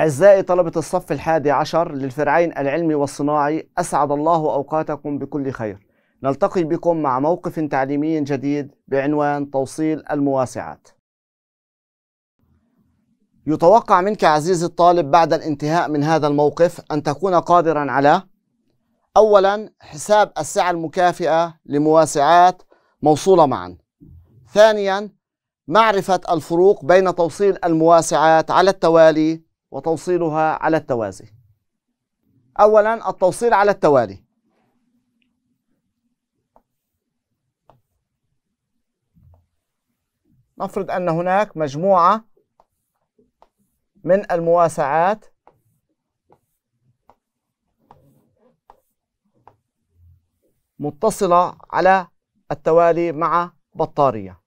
أعزائي طلبة الصف الحادي عشر للفرعين العلمي والصناعي أسعد الله أوقاتكم بكل خير نلتقي بكم مع موقف تعليمي جديد بعنوان توصيل المواسعات يتوقع منك عزيزي الطالب بعد الانتهاء من هذا الموقف أن تكون قادرا على أولا حساب السعة المكافئة لمواسعات موصولة معا ثانيا معرفة الفروق بين توصيل المواسعات على التوالي وتوصيلها على التوازي أولا التوصيل على التوالي نفرض أن هناك مجموعة من المواسعات متصلة على التوالي مع بطارية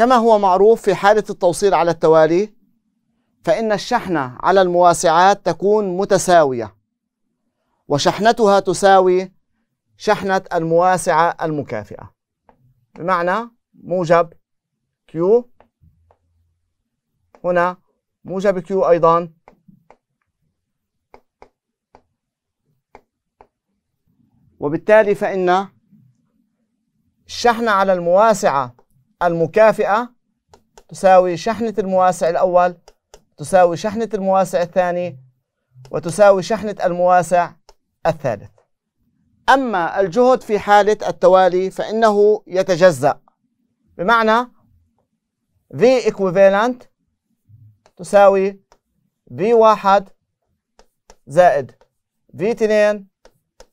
كما هو معروف في حالة التوصيل على التوالي فإن الشحنة على المواسعات تكون متساوية وشحنتها تساوي شحنة المواسعة المكافئة بمعنى موجب Q هنا موجب Q أيضا وبالتالي فإن الشحنة على المواسعة المكافئة تساوي شحنة المواسع الأول تساوي شحنة المواسع الثاني وتساوي شحنة المواسع الثالث أما الجهد في حالة التوالي فإنه يتجزأ بمعنى V equivalent تساوي V1 زائد V2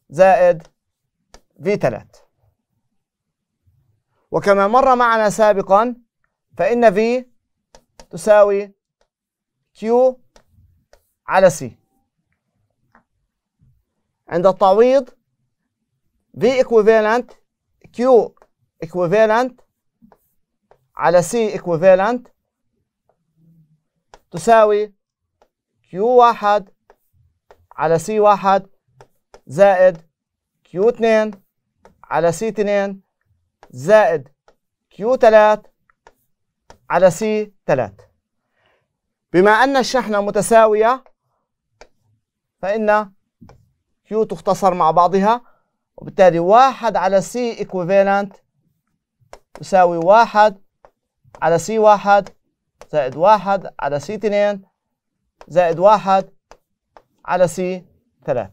زائد V3 وكما مر معنا سابقا فإن V تساوي Q على C عند التعويض V equivalent Q equivalent على C equivalent تساوي Q1 على C1 زائد Q2 على C2 زائد Q3 على C3 بما أن الشحنة متساوية فإن Q تختصر مع بعضها وبالتالي واحد على C equivalent يساوي واحد على C1 زائد 1 على C2 زائد واحد على واحد علي c 3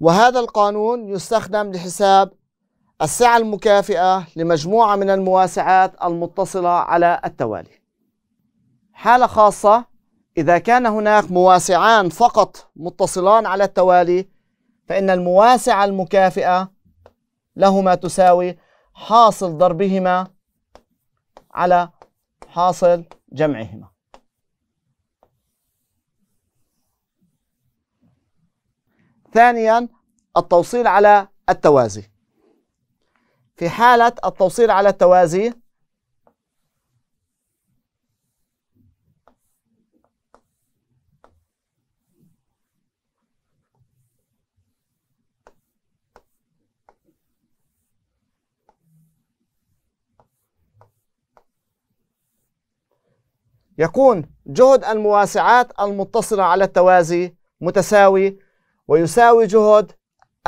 وهذا القانون يستخدم لحساب السعة المكافئة لمجموعة من المواسعات المتصلة على التوالي حالة خاصة إذا كان هناك مواسعان فقط متصلان على التوالي فإن المواسعة المكافئة لهما تساوي حاصل ضربهما على حاصل جمعهما ثانيا التوصيل على التوازي في حالة التوصيل على التوازي يكون جهد المواسعات المتصلة على التوازي متساوي ويساوي جهد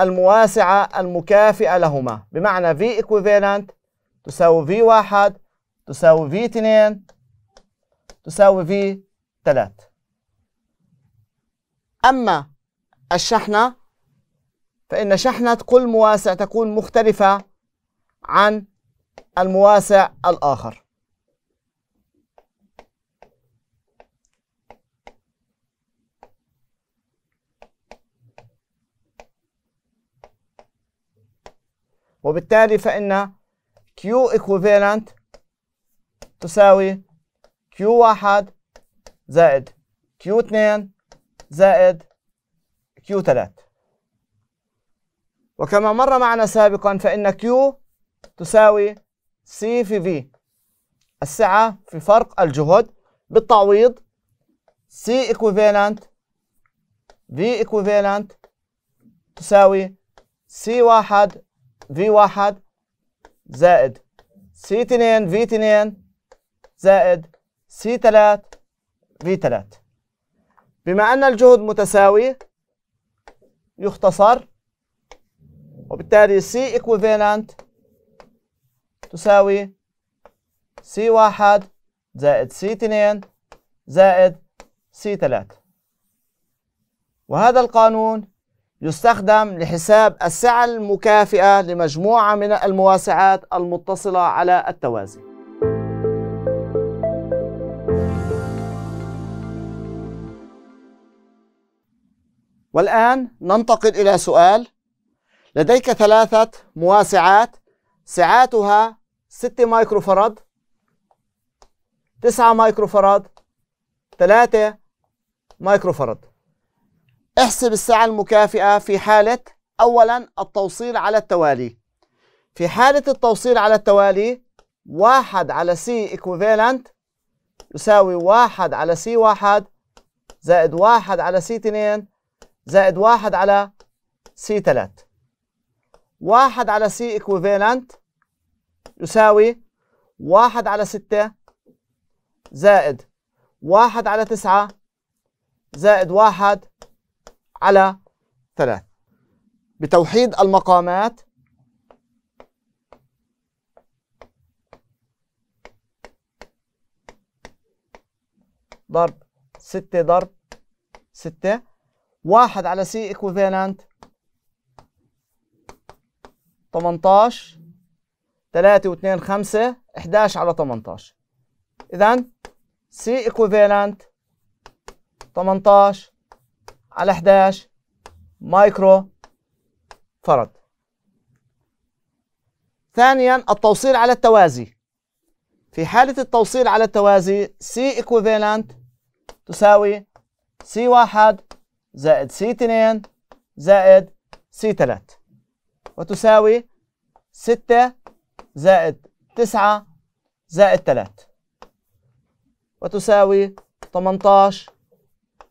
المواسعة المكافئة لهما بمعنى V equivalent تساوي V1 تساوي V2 تساوي V3 أما الشحنة فإن شحنة كل مواسع تكون مختلفة عن المواسع الآخر وبالتالي فإن Q equivalent تساوي Q1 زائد Q2 زائد Q3 وكما مر معنا سابقا فإن Q تساوي C في V السعة في فرق الجهد بالتعويض C equivalent V equivalent تساوي C1 v واحد زائد سي 2 في 2 زائد سي 3 في 3 بما أن الجهد متساوي يختصر وبالتالي C equivalent تساوي سي واحد زائد سي 2 زائد سي 3 وهذا القانون يستخدم لحساب السعة المكافئة لمجموعة من المواسعات المتصلة على التوازي والآن ننتقل إلى سؤال لديك ثلاثة مواسعات سعاتها 6 مايكروفراد 9 مايكروفراد 3 مايكروفراد احسب الساعة المكافئة في حالة أولا التوصيل على التوالي في حالة التوصيل على التوالي واحد على سي equivalent يساوي واحد على سي واحد زائد واحد على سي اثنين زائد واحد على سي ثلاث واحد على سي equivalent يساوي واحد على ستة زائد واحد على تسعة زائد واحد على ثلاث بتوحيد المقامات ضرب ستة ضرب ستة واحد على سي اكوفالنت 18 ثلاثة واثنين خمسة 11 على 18 إذا سي اكوفالنت 18 على 11 مايكرو فرد ثانيا التوصيل على التوازي في حالة التوصيل على التوازي C equivalent تساوي C1 زائد C2 زائد C3 وتساوي 6 زائد 9 زائد 3 وتساوي 18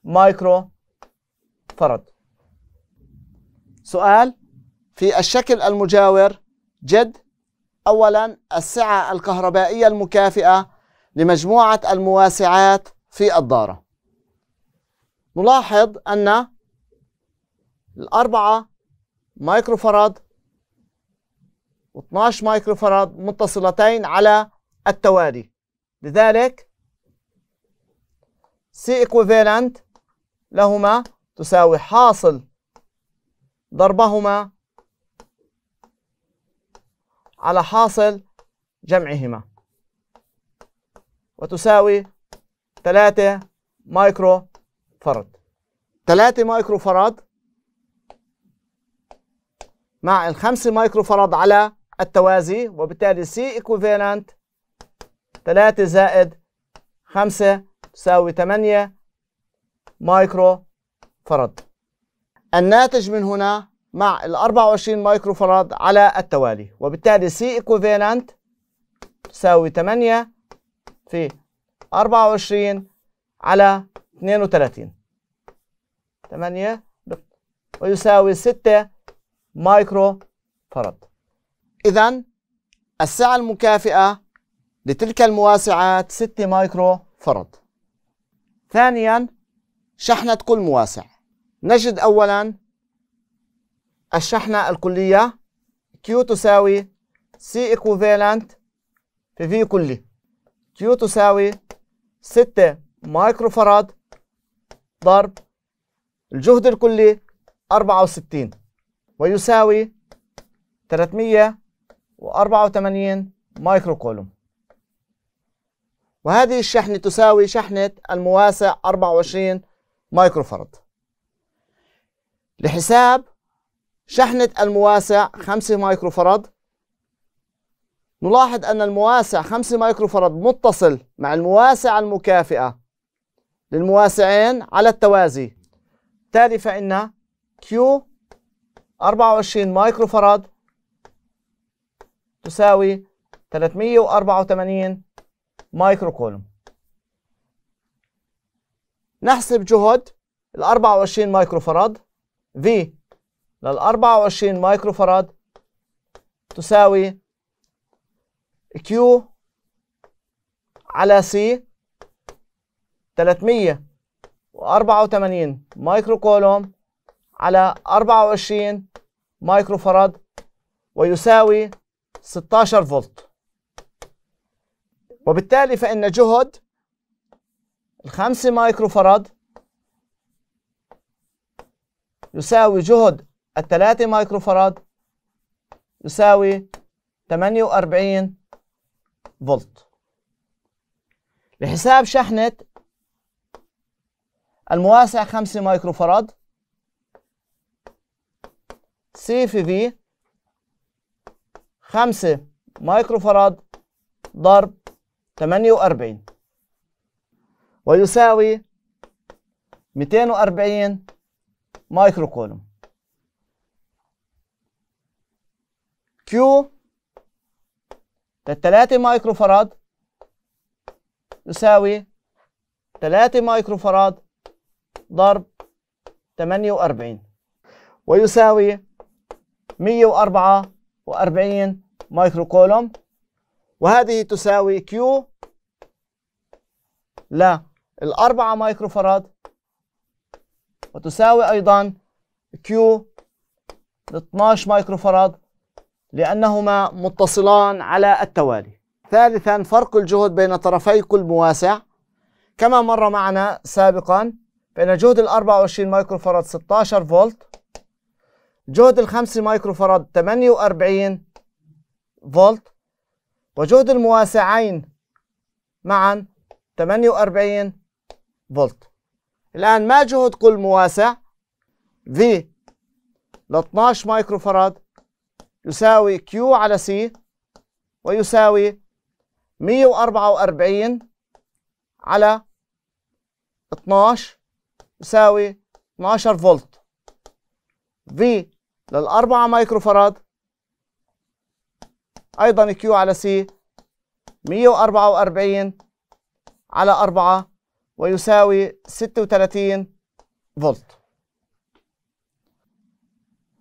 مايكرو المفترض سؤال في الشكل المجاور جد أولا السعة الكهربائية المكافئة لمجموعة المواسعات في الدارة نلاحظ أن الأربعة مايكروفراد و12 مايكروفراد متصلتين على التوالي لذلك سي إيكوفيلنت لهما تساوي حاصل ضربهما على حاصل جمعهما وتساوي 3 مايكرو فرد 3 مايكرو فرد مع الخمسة مايكرو فرد على التوازي وبالتالي سي ايكوفالنت 3 زائد 5 تساوي 8 مايكرو فرد فرد الناتج من هنا مع ال 24 مايكرو فرد على التوالي وبالتالي سي ايكوفالنت تساوي 8 في 24 على 32 8 ويساوي 6 مايكرو فرد إذا السعة المكافئة لتلك المواسعات 6 مايكرو فرد ثانياً شحنة كل مواسع نجد أولا الشحنة الكلية Q تساوي C equivalent في V كلي Q تساوي 6 مايكروفاراد ضرب الجهد الكلي 64 ويساوي 384 مايكرو كولوم وهذه الشحنة تساوي شحنة المواسع 24 فرد لحساب شحنة المواسع 5 فرد نلاحظ أن المواسع 5 فرد متصل مع المواسع المكافئة للمواسعين على التوازي تالي فإن Q 24 فرد تساوي 384 مايكرو كولوم نحسب جهد ال 24 مايكرو فراد في لل 24 مايكرو فراد تساوي كيو على سي 384 مايكرو كولوم على 24 مايكرو فراد ويساوي 16 فولت وبالتالي فإن جهد الخمسة مايكروفاراد يساوي جهد الثلاثة مايكروفاراد يساوي 48 فولت لحساب شحنة المواسع 5 مايكرو مايكروفاراد سي في في 5 مايكرو مايكروفاراد ضرب 48 ويساوي 240 مايكرو كولوم كيو 3 مايكرو فراد يساوي 3 مايكرو فراد ضرب 48 ويساوي 144 مايكرو كولوم وهذه تساوي Q لا الأربعة مايكروفاراد وتساوي أيضا Q 12 مايكروفاراد لأنهما متصلان على التوالي ثالثا فرق الجهد بين طرفي كل مواسع كما مر معنا سابقا بين جهد ال 24 مايكروفاراد 16 فولت جهد ال 5 مايكروفاراد 48 فولت وجهد المواسعين معا 48 فولت الآن ما جهد كل مواسع V ل 12 مايكرو فراد يساوي Q على C ويساوي 144 على 12 يساوي 12 فولت V للأربعة مايكرو فراد أيضا Q على C 144 على 4 ويساوي 36 فولت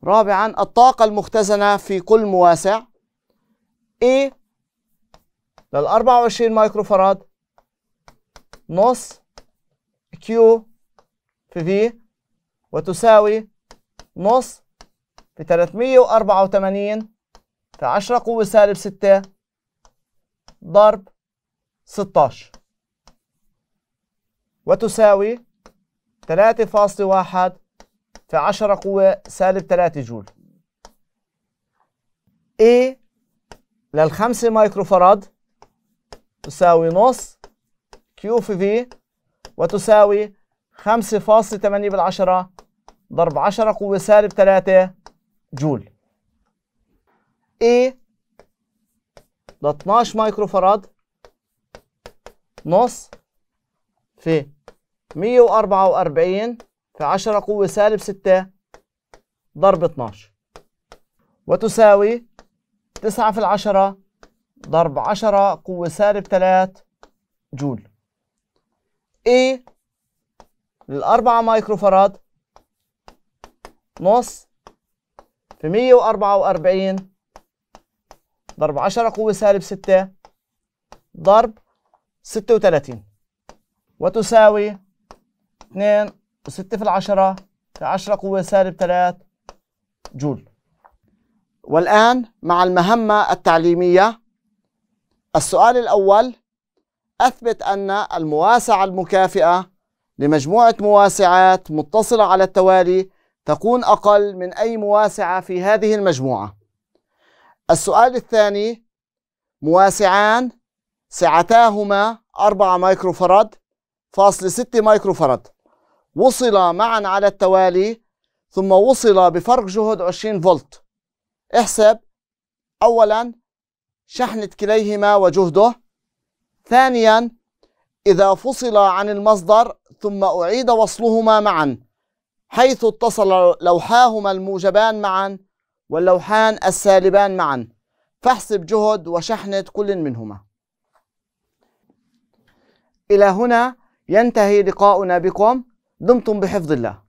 رابعا الطاقة المختزنة في كل مواسع A إيه؟ لل 24 مايكرو فراد نص Q في V وتساوي نص في 384 في 10 قوة سالب 6 ضرب 16 وتساوي 3.1 في 10 قوة سالب 3 جول A للخمسة مايكروفاراد تساوي نص Q في V وتساوي 5.8 بالعشرة ضرب 10 قوة سالب 3 جول A ل 12 مايكروفاراد نص في 144 في 10 قوة سالب 6 ضرب 12 وتساوي 9 في العشرة ضرب 10 قوة سالب 3 جول E للأربعة مايكروفاراد نص في 144 ضرب 10 قوة سالب 6 ضرب 36 وتساوي 2 و6 في العشرة 10 قوة سالب 3 جول والآن مع المهمة التعليمية السؤال الأول أثبت أن المواسعة المكافئة لمجموعة مواسعات متصلة على التوالي تكون أقل من أي مواسعة في هذه المجموعة السؤال الثاني مواسعان سعتاهما 4 فرد فاصل مايكرو فرد وصل معا على التوالي ثم وصل بفرق جهد 20 فولت احسب أولا شحنة كليهما وجهده ثانيا إذا فصل عن المصدر ثم أعيد وصلهما معا حيث اتصل لوحاهما الموجبان معا واللوحان السالبان معا فاحسب جهد وشحنة كل منهما إلى هنا ينتهي لقاؤنا بكم دمتم بحفظ الله